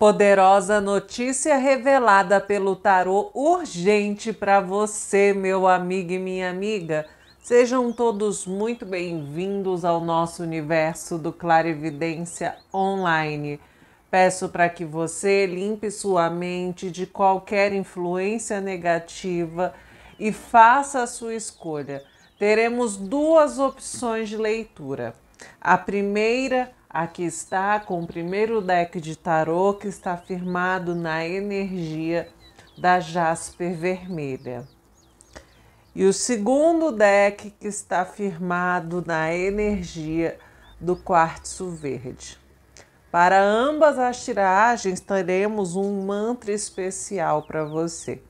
Poderosa notícia revelada pelo tarô urgente para você, meu amigo e minha amiga. Sejam todos muito bem-vindos ao nosso universo do Clarividência Online. Peço para que você limpe sua mente de qualquer influência negativa e faça a sua escolha. Teremos duas opções de leitura. A primeira Aqui está com o primeiro deck de tarô que está firmado na energia da Jasper Vermelha. E o segundo deck que está firmado na energia do Quartzo Verde. Para ambas as tiragens, teremos um mantra especial para você.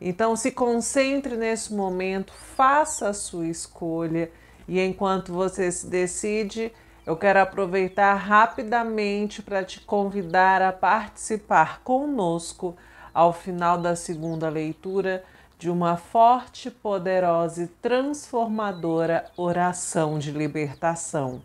Então, se concentre nesse momento, faça a sua escolha e enquanto você se decide, eu quero aproveitar rapidamente para te convidar a participar conosco ao final da segunda leitura de uma forte, poderosa e transformadora oração de libertação,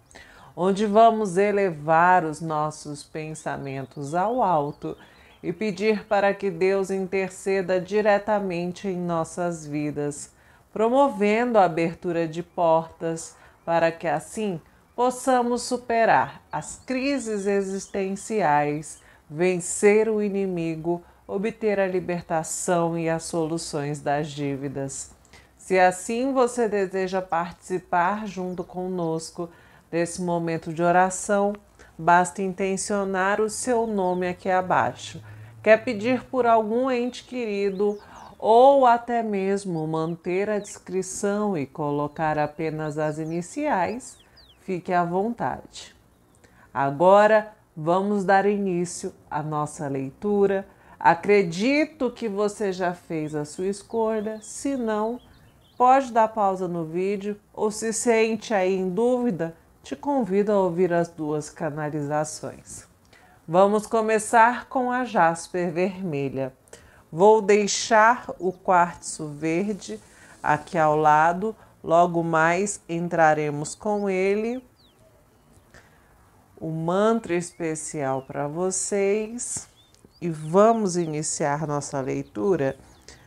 onde vamos elevar os nossos pensamentos ao alto e pedir para que Deus interceda diretamente em nossas vidas, promovendo a abertura de portas para que assim possamos superar as crises existenciais, vencer o inimigo, obter a libertação e as soluções das dívidas. Se assim você deseja participar junto conosco desse momento de oração, basta intencionar o seu nome aqui abaixo. Quer pedir por algum ente querido ou até mesmo manter a descrição e colocar apenas as iniciais? Fique à vontade. Agora vamos dar início à nossa leitura. Acredito que você já fez a sua escolha. Se não, pode dar pausa no vídeo ou se sente aí em dúvida, te convido a ouvir as duas canalizações. Vamos começar com a jasper vermelha. Vou deixar o quartzo verde aqui ao lado Logo mais entraremos com ele. O mantra especial para vocês e vamos iniciar nossa leitura.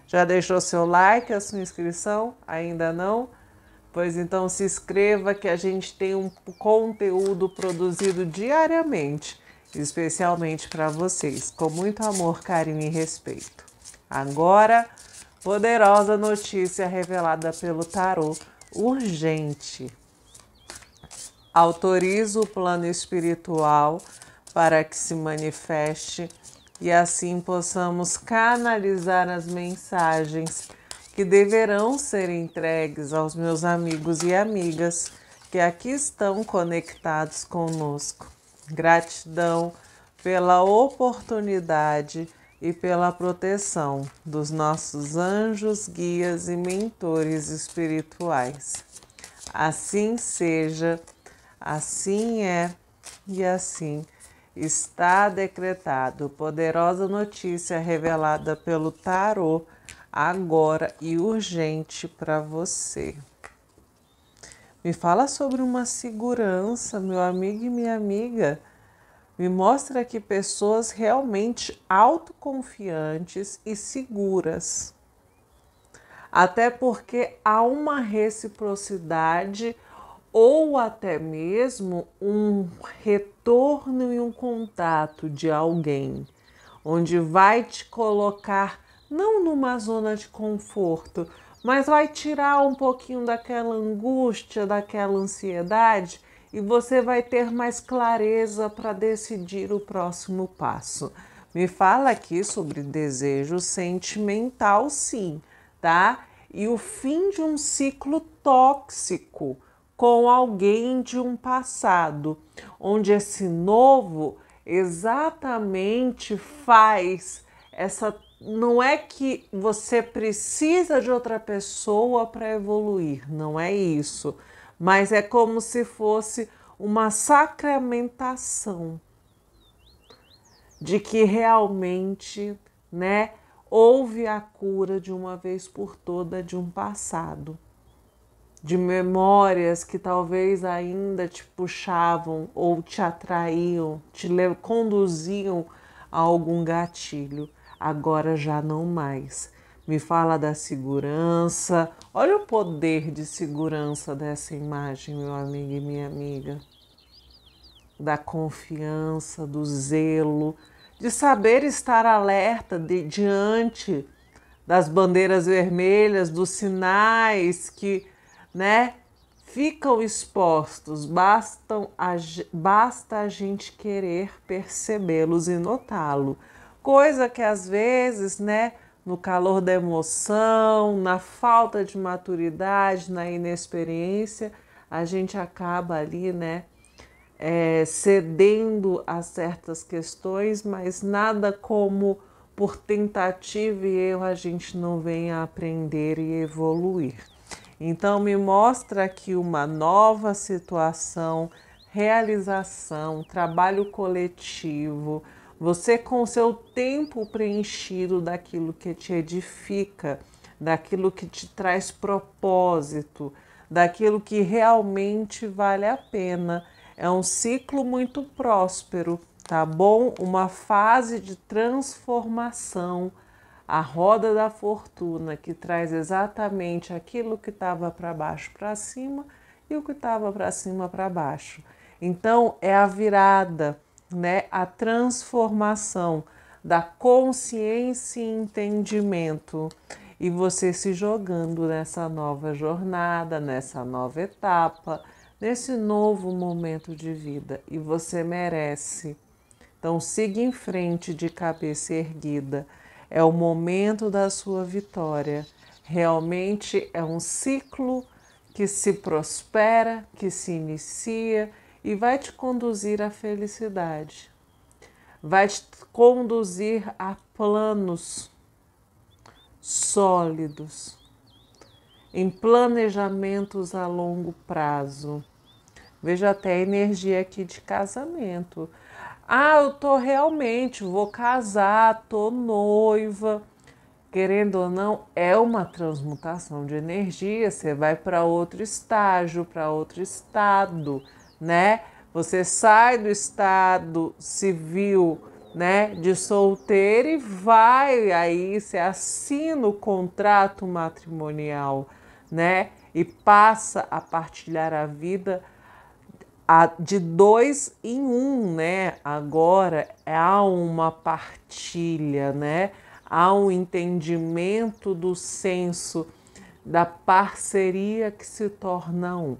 Já deixou seu like, a sua inscrição? Ainda não? Pois então se inscreva que a gente tem um conteúdo produzido diariamente, especialmente para vocês, com muito amor, carinho e respeito. Agora, Poderosa notícia revelada pelo tarô. Urgente. Autoriza o plano espiritual para que se manifeste e assim possamos canalizar as mensagens que deverão ser entregues aos meus amigos e amigas que aqui estão conectados conosco. Gratidão pela oportunidade e pela proteção dos nossos anjos, guias e mentores espirituais. Assim seja, assim é e assim está decretado. Poderosa notícia revelada pelo tarô agora e urgente para você. Me fala sobre uma segurança, meu amigo e minha amiga me mostra aqui pessoas realmente autoconfiantes e seguras. Até porque há uma reciprocidade ou até mesmo um retorno e um contato de alguém, onde vai te colocar não numa zona de conforto, mas vai tirar um pouquinho daquela angústia, daquela ansiedade e você vai ter mais clareza para decidir o próximo passo. Me fala aqui sobre desejo sentimental, sim, tá? E o fim de um ciclo tóxico com alguém de um passado, onde esse novo exatamente faz essa. Não é que você precisa de outra pessoa para evoluir, não é isso mas é como se fosse uma sacramentação de que realmente, né, houve a cura de uma vez por toda de um passado, de memórias que talvez ainda te puxavam ou te atraíam, te conduziam a algum gatilho, agora já não mais me fala da segurança. Olha o poder de segurança dessa imagem, meu amigo e minha amiga. Da confiança, do zelo, de saber estar alerta de, diante das bandeiras vermelhas, dos sinais que, né, ficam expostos, bastam a, basta a gente querer percebê-los e notá-lo. Coisa que às vezes, né, no calor da emoção, na falta de maturidade, na inexperiência, a gente acaba ali, né, é, cedendo a certas questões, mas nada como por tentativa e erro a gente não vem a aprender e evoluir. Então, me mostra aqui uma nova situação, realização, trabalho coletivo você, com o seu tempo preenchido daquilo que te edifica, daquilo que te traz propósito, daquilo que realmente vale a pena. É um ciclo muito próspero, tá bom? Uma fase de transformação, a roda da fortuna que traz exatamente aquilo que estava para baixo para cima e o que estava para cima para baixo. Então é a virada né, a transformação da consciência e entendimento e você se jogando nessa nova jornada, nessa nova etapa, nesse novo momento de vida e você merece. Então siga em frente de cabeça erguida. É o momento da sua vitória. Realmente é um ciclo que se prospera, que se inicia e vai te conduzir à felicidade, vai te conduzir a planos sólidos, em planejamentos a longo prazo. Veja até a energia aqui de casamento. Ah, eu tô realmente, vou casar, tô noiva. Querendo ou não, é uma transmutação de energia. Você vai para outro estágio, para outro estado né? Você sai do estado civil, né, de solteiro e vai aí, você assina o contrato matrimonial, né? E passa a partilhar a vida de dois em um, né? Agora há uma partilha, né? Há um entendimento do senso da parceria que se torna um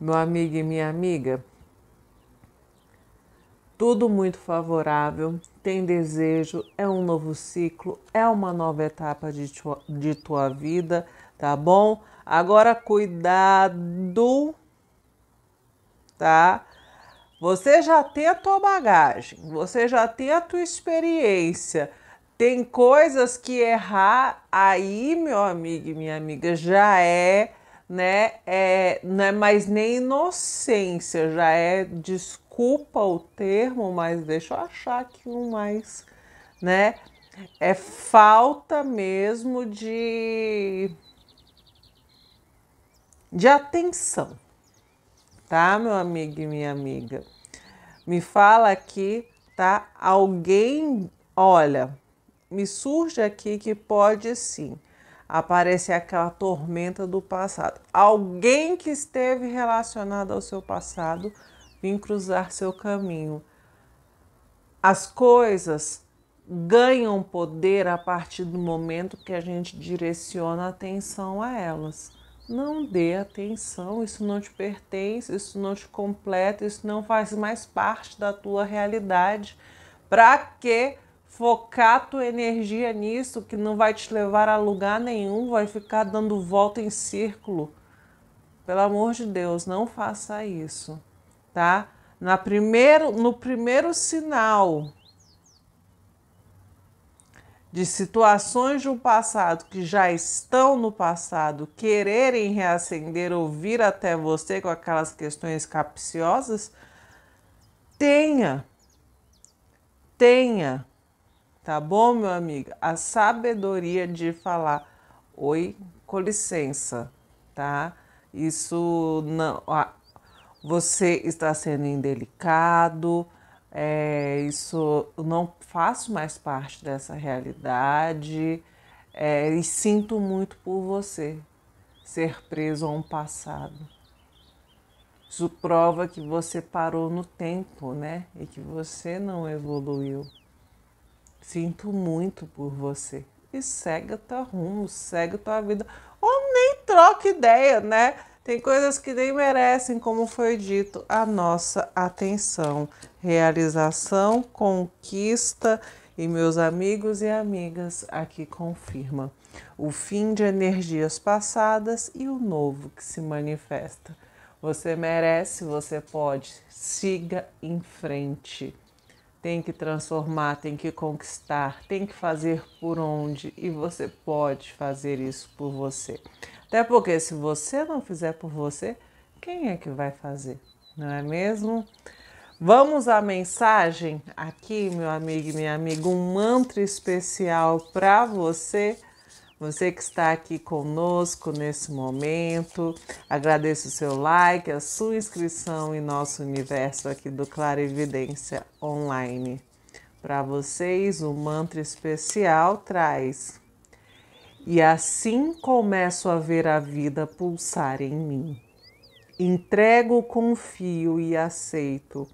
meu amigo e minha amiga, tudo muito favorável, tem desejo, é um novo ciclo, é uma nova etapa de tua, de tua vida, tá bom? Agora, cuidado, tá? Você já tem a tua bagagem, você já tem a tua experiência. Tem coisas que errar aí, meu amigo e minha amiga, já é né? É, não é mais nem inocência, já é desculpa o termo, mas deixa eu achar aqui um mais, né? É falta mesmo de de atenção, tá, meu amigo e minha amiga? Me fala aqui, tá? Alguém, olha, me surge aqui que pode sim aparece aquela tormenta do passado. Alguém que esteve relacionado ao seu passado vem cruzar seu caminho. As coisas ganham poder a partir do momento que a gente direciona atenção a elas. Não dê atenção, isso não te pertence, isso não te completa, isso não faz mais parte da tua realidade. Para que focar tua energia nisso que não vai te levar a lugar nenhum, vai ficar dando volta em círculo. Pelo amor de Deus, não faça isso, tá? Na primeiro, no primeiro sinal de situações do passado que já estão no passado quererem reacender ou vir até você com aquelas questões capciosas, tenha, tenha Tá bom, meu amigo? A sabedoria de falar oi, com licença, tá? Isso não. Ah, você está sendo indelicado, é, isso não faço mais parte dessa realidade é, e sinto muito por você ser preso a um passado. Isso prova que você parou no tempo, né? E que você não evoluiu. Sinto muito por você. E segue teu rumo, segue tua vida. Ou nem troca ideia, né? Tem coisas que nem merecem, como foi dito, a nossa atenção. Realização, conquista e meus amigos e amigas aqui confirma o fim de energias passadas e o novo que se manifesta. Você merece, você pode. Siga em frente tem que transformar, tem que conquistar, tem que fazer por onde e você pode fazer isso por você. Até porque se você não fizer por você, quem é que vai fazer? Não é mesmo? Vamos à mensagem aqui, meu amigo e minha amiga, um mantra especial para você você que está aqui conosco nesse momento, agradeço o seu like, a sua inscrição em nosso universo aqui do Clarividência Online. Para vocês, o mantra especial traz. E assim começo a ver a vida pulsar em mim. Entrego, confio e aceito.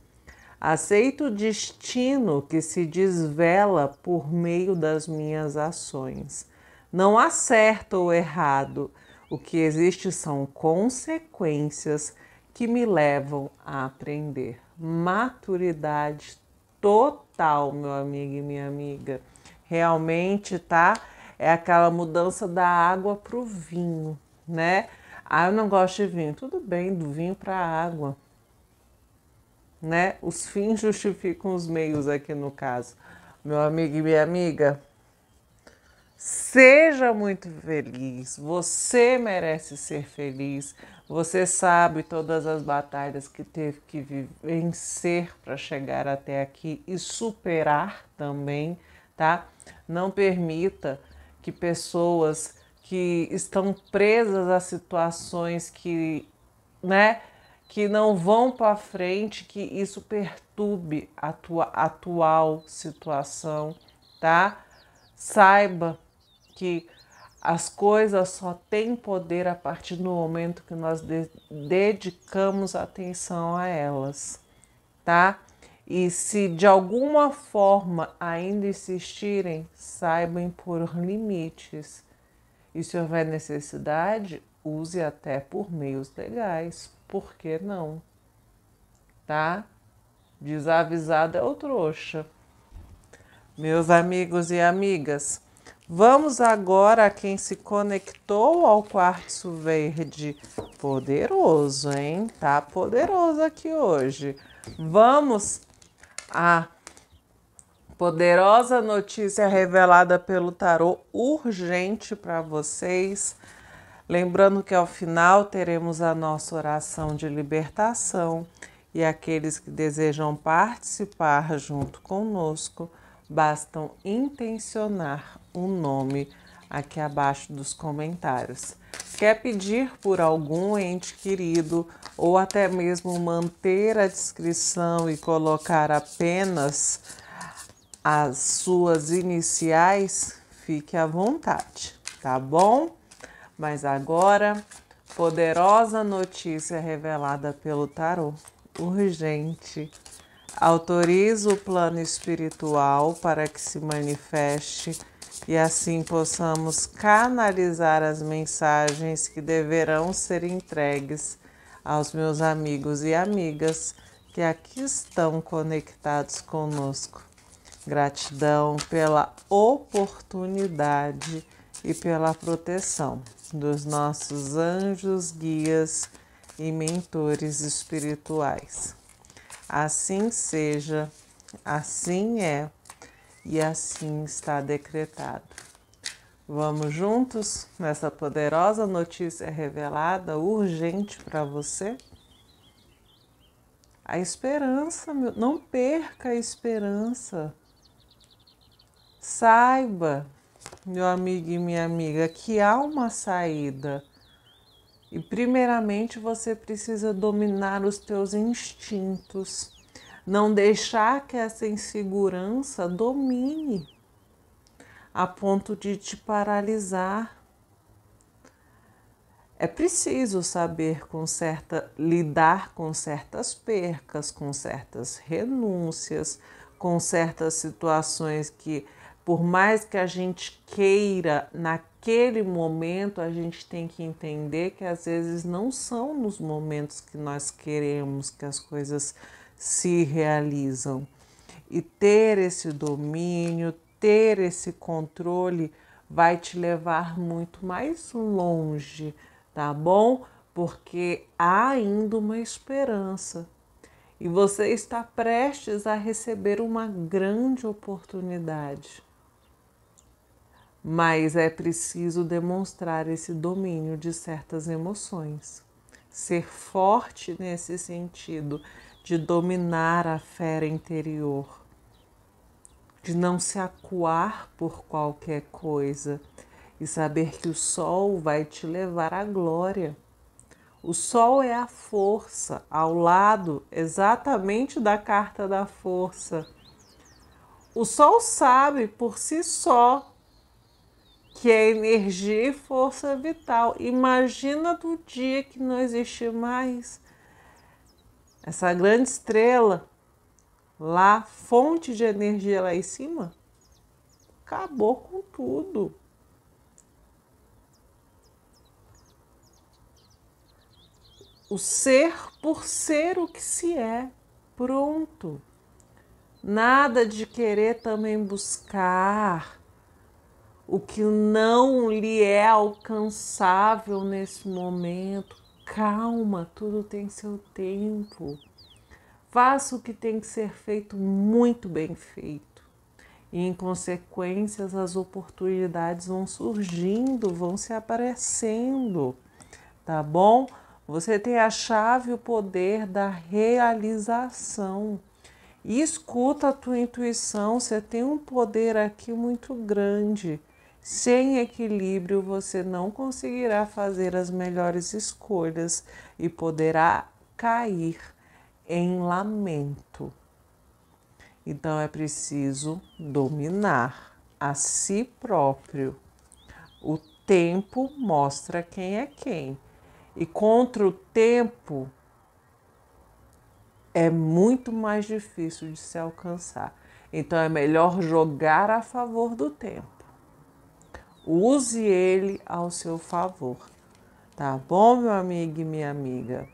Aceito o destino que se desvela por meio das minhas ações não há certo ou errado. O que existe são consequências que me levam a aprender. Maturidade total, meu amigo e minha amiga. Realmente, tá? É aquela mudança da água para o vinho, né? Ah, eu não gosto de vinho. Tudo bem, do vinho para a água. Né? Os fins justificam os meios aqui no caso. Meu amigo e minha amiga, Seja muito feliz, você merece ser feliz. Você sabe todas as batalhas que teve que vencer para chegar até aqui e superar também, tá? Não permita que pessoas que estão presas a situações que, né, que não vão para frente, que isso perturbe a tua atual situação, tá? Saiba que as coisas só têm poder a partir do momento que nós de dedicamos atenção a elas, tá? E se de alguma forma ainda insistirem, saibam por limites. E se houver necessidade, use até por meios legais. Por que não? Tá? Desavisado é o trouxa. Meus amigos e amigas, Vamos agora a quem se conectou ao quartzo verde. Poderoso, hein? Tá poderoso aqui hoje. Vamos à poderosa notícia revelada pelo tarô urgente para vocês. Lembrando que ao final teremos a nossa oração de libertação e aqueles que desejam participar junto conosco bastam intencionar o um nome aqui abaixo dos comentários. Quer pedir por algum ente querido ou até mesmo manter a descrição e colocar apenas as suas iniciais? Fique à vontade, tá bom? Mas agora, poderosa notícia revelada pelo tarô. Urgente. Autorizo o plano espiritual para que se manifeste e assim possamos canalizar as mensagens que deverão ser entregues aos meus amigos e amigas que aqui estão conectados conosco. Gratidão pela oportunidade e pela proteção dos nossos anjos, guias e mentores espirituais. Assim seja, assim é e assim está decretado. Vamos juntos nessa poderosa notícia revelada, urgente para você? A esperança, meu, não perca a esperança. Saiba, meu amigo e minha amiga, que há uma saída e primeiramente você precisa dominar os teus instintos, não deixar que essa insegurança domine a ponto de te paralisar. É preciso saber com certa, lidar com certas percas, com certas renúncias, com certas situações que, por mais que a gente queira na naquele momento a gente tem que entender que às vezes não são nos momentos que nós queremos que as coisas se realizam. E ter esse domínio, ter esse controle vai te levar muito mais longe, tá bom? Porque há ainda uma esperança. E você está prestes a receber uma grande oportunidade mas é preciso demonstrar esse domínio de certas emoções. Ser forte nesse sentido de dominar a fera interior, de não se acuar por qualquer coisa e saber que o sol vai te levar à glória. O sol é a força, ao lado exatamente da carta da força. O sol sabe por si só que é energia e força vital. Imagina do dia que não existe mais essa grande estrela lá, fonte de energia lá em cima, acabou com tudo. O ser por ser o que se é, pronto. Nada de querer também buscar o que não lhe é alcançável nesse momento. Calma, tudo tem seu tempo. Faça o que tem que ser feito muito bem feito. E em consequências, as oportunidades vão surgindo, vão se aparecendo, tá bom? Você tem a chave, o poder da realização. E escuta a tua intuição, você tem um poder aqui muito grande sem equilíbrio, você não conseguirá fazer as melhores escolhas e poderá cair em lamento. Então é preciso dominar a si próprio. O tempo mostra quem é quem. E contra o tempo é muito mais difícil de se alcançar. Então é melhor jogar a favor do tempo. Use ele ao seu favor. Tá bom, meu amigo e minha amiga?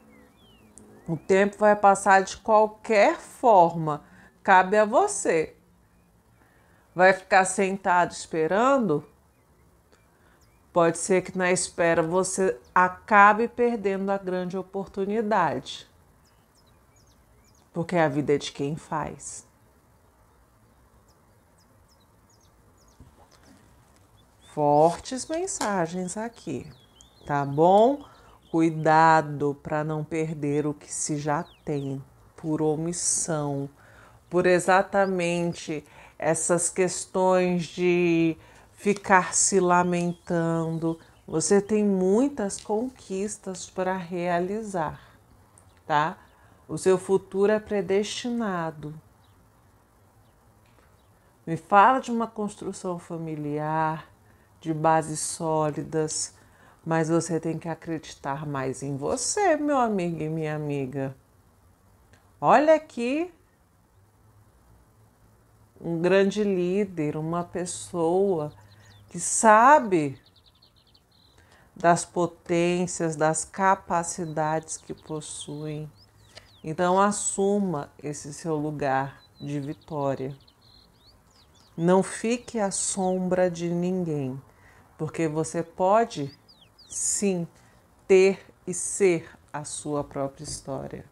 O tempo vai passar de qualquer forma, cabe a você. Vai ficar sentado esperando? Pode ser que na espera você acabe perdendo a grande oportunidade. Porque a vida é de quem faz. fortes mensagens aqui, tá bom? Cuidado para não perder o que se já tem por omissão, por exatamente essas questões de ficar se lamentando. Você tem muitas conquistas para realizar, tá? O seu futuro é predestinado. Me fala de uma construção familiar, de bases sólidas, mas você tem que acreditar mais em você, meu amigo e minha amiga. Olha aqui um grande líder, uma pessoa que sabe das potências, das capacidades que possuem. Então assuma esse seu lugar de vitória. Não fique à sombra de ninguém, porque você pode sim ter e ser a sua própria história.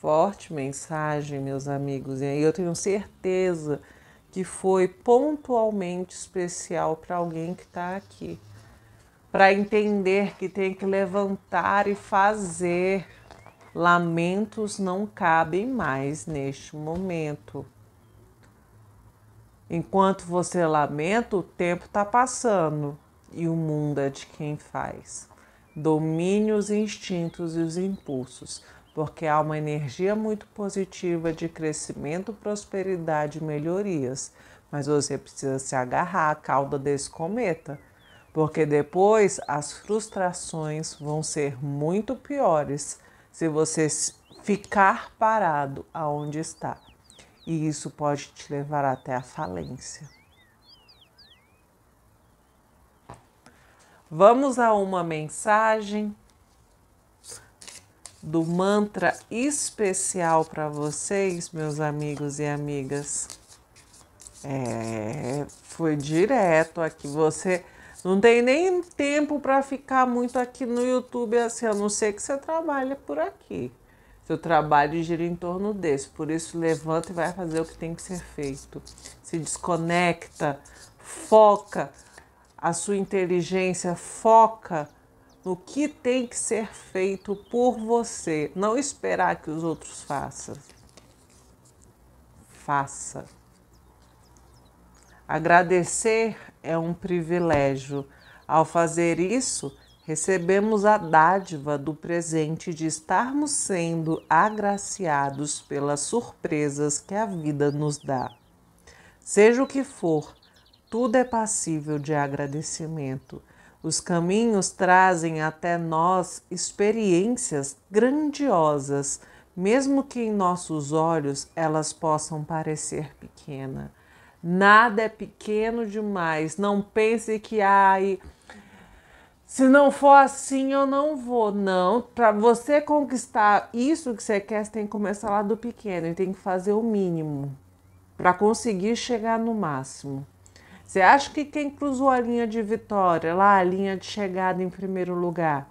Forte mensagem, meus amigos, e eu tenho certeza que foi pontualmente especial para alguém que está aqui, para entender que tem que levantar e fazer lamentos não cabem mais neste momento. Enquanto você lamenta, o tempo está passando e o mundo é de quem faz. Domine os instintos e os impulsos, porque há uma energia muito positiva de crescimento, prosperidade e melhorias. Mas você precisa se agarrar à cauda desse cometa, porque depois as frustrações vão ser muito piores se você ficar parado aonde está. E isso pode te levar até a falência. Vamos a uma mensagem do mantra especial para vocês, meus amigos e amigas. É, foi direto aqui. Você não tem nem tempo para ficar muito aqui no YouTube assim, a não ser que você trabalhe por aqui. Seu trabalho gira em torno desse. Por isso, levanta e vai fazer o que tem que ser feito. Se desconecta, foca a sua inteligência, foca no que tem que ser feito por você. Não esperar que os outros façam. Faça. Agradecer é um privilégio. Ao fazer isso, recebemos a dádiva do presente de estarmos sendo agraciados pelas surpresas que a vida nos dá. Seja o que for, tudo é passível de agradecimento. Os caminhos trazem até nós experiências grandiosas, mesmo que em nossos olhos elas possam parecer pequenas. Nada é pequeno demais. Não pense que ai, se não for assim eu não vou. Não, para você conquistar isso que você quer, você tem que começar lá do pequeno e tem que fazer o mínimo para conseguir chegar no máximo. Você acha que quem cruzou a linha de vitória, lá a linha de chegada em primeiro lugar,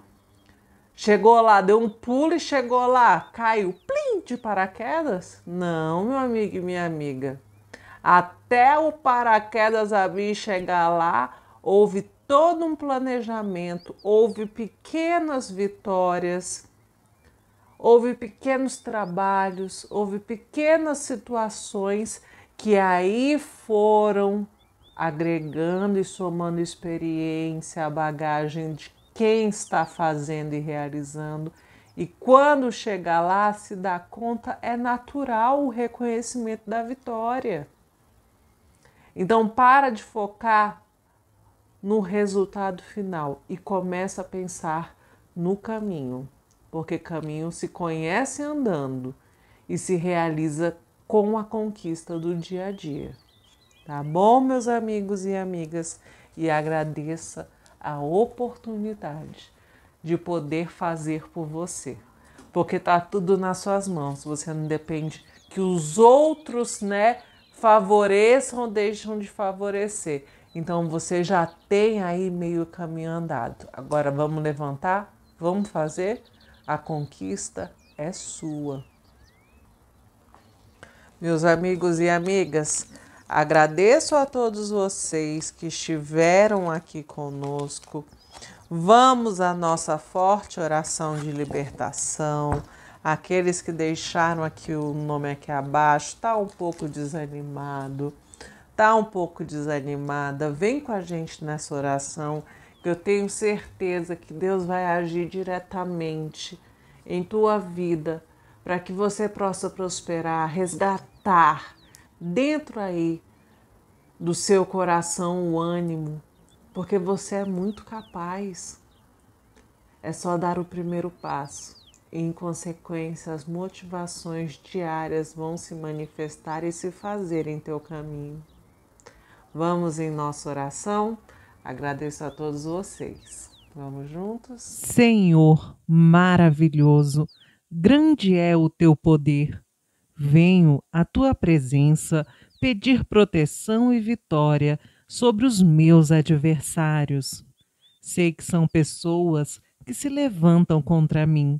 chegou lá, deu um pulo e chegou lá, caiu, plim, de paraquedas? Não, meu amigo e minha amiga. Até o paraquedas abrir chegar lá, houve todo um planejamento, houve pequenas vitórias, houve pequenos trabalhos, houve pequenas situações que aí foram agregando e somando experiência, a bagagem de quem está fazendo e realizando. E quando chegar lá, se dá conta, é natural o reconhecimento da vitória. Então para de focar no resultado final e começa a pensar no caminho, porque caminho se conhece andando e se realiza com a conquista do dia a dia. Tá bom, meus amigos e amigas? E agradeça a oportunidade de poder fazer por você, porque tá tudo nas suas mãos, você não depende que os outros, né? favoreçam ou deixam de favorecer. Então você já tem aí meio caminho andado. Agora vamos levantar, vamos fazer. A conquista é sua. Meus amigos e amigas, agradeço a todos vocês que estiveram aqui conosco. Vamos à nossa forte oração de libertação Aqueles que deixaram aqui o nome aqui abaixo, tá um pouco desanimado, tá um pouco desanimada, vem com a gente nessa oração, que eu tenho certeza que Deus vai agir diretamente em tua vida para que você possa prosperar, resgatar dentro aí do seu coração o ânimo, porque você é muito capaz. É só dar o primeiro passo em consequência, as motivações diárias vão se manifestar e se fazer em teu caminho. Vamos em nossa oração? Agradeço a todos vocês. Vamos juntos? Senhor maravilhoso, grande é o teu poder. Venho à tua presença pedir proteção e vitória sobre os meus adversários. Sei que são pessoas que se levantam contra mim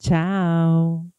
Tchau!